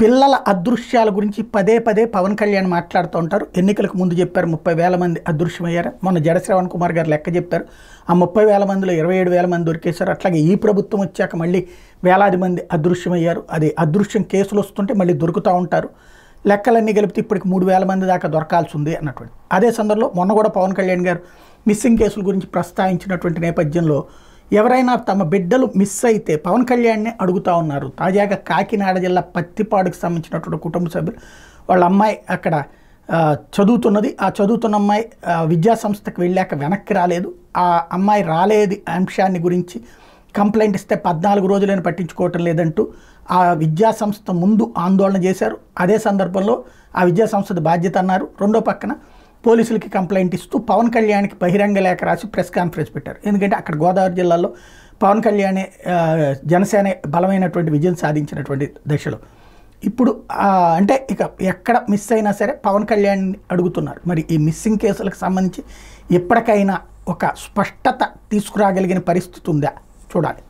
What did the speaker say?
పిల్లల అదృశ్యాల గురించి పదే పదే పవన్ కళ్యాణ్ మాట్లాడుతూ ఉంటారు ఎన్నికలకు ముందు చెప్పారు ముప్పై వేల మంది అదృశ్యమయ్యారు మొన్న జడశ్రవణ్ కుమార్ గారు లెక్క చెప్పారు ఆ ముప్పై వేల మందిలో ఇరవై ఏడు వేల మంది దొరికేశారు అట్లాగే ఈ ప్రభుత్వం వచ్చాక మళ్ళీ వేలాది మంది అదృశ్యమయ్యారు అది అదృశ్యం కేసులు వస్తుంటే మళ్ళీ దొరుకుతూ ఉంటారు లెక్కలన్నీ కలిపితే ఇప్పటికి మూడు వేల మంది దాకా దొరకాల్సి ఉంది అన్నటువంటి అదే సందర్భంలో మొన్న కూడా పవన్ కళ్యాణ్ గారు మిస్సింగ్ కేసుల గురించి ప్రస్తావించినటువంటి నేపథ్యంలో ఎవరైనా తమ బిడ్డలు మిస్ అయితే పవన్ కళ్యాణ్ని అడుగుతూ ఉన్నారు తాజాగా కాకినాడ జిల్లా పత్తిపాడుకు సంబంధించినటువంటి కుటుంబ సభ్యులు వాళ్ళ అమ్మాయి అక్కడ చదువుతున్నది ఆ చదువుతున్న అమ్మాయి విద్యా సంస్థకు వెళ్ళాక వెనక్కి రాలేదు ఆ అమ్మాయి రాలేది అంశాన్ని గురించి కంప్లైంట్ ఇస్తే పద్నాలుగు రోజులైన పట్టించుకోవటం లేదంటూ ఆ విద్యా సంస్థ ముందు ఆందోళన చేశారు అదే సందర్భంలో ఆ విద్యా సంస్థ బాధ్యత అన్నారు రెండో పక్కన పోలీసులకి కంప్లైంట్ ఇస్తూ పవన్ కళ్యాణ్కి బహిరంగ లేఖ రాసి ప్రెస్ కాన్ఫరెన్స్ పెట్టారు ఎందుకంటే అక్కడ గోదావరి జిల్లాలో పవన్ కళ్యాణ్ జనసేన బలమైనటువంటి విజయం సాధించినటువంటి దశలో ఇప్పుడు అంటే ఇక ఎక్కడ మిస్ అయినా సరే పవన్ కళ్యాణ్ అడుగుతున్నారు మరి ఈ మిస్సింగ్ కేసులకు సంబంధించి ఎప్పటికైనా ఒక స్పష్టత తీసుకురాగలిగిన పరిస్థితి ఉందా చూడాలి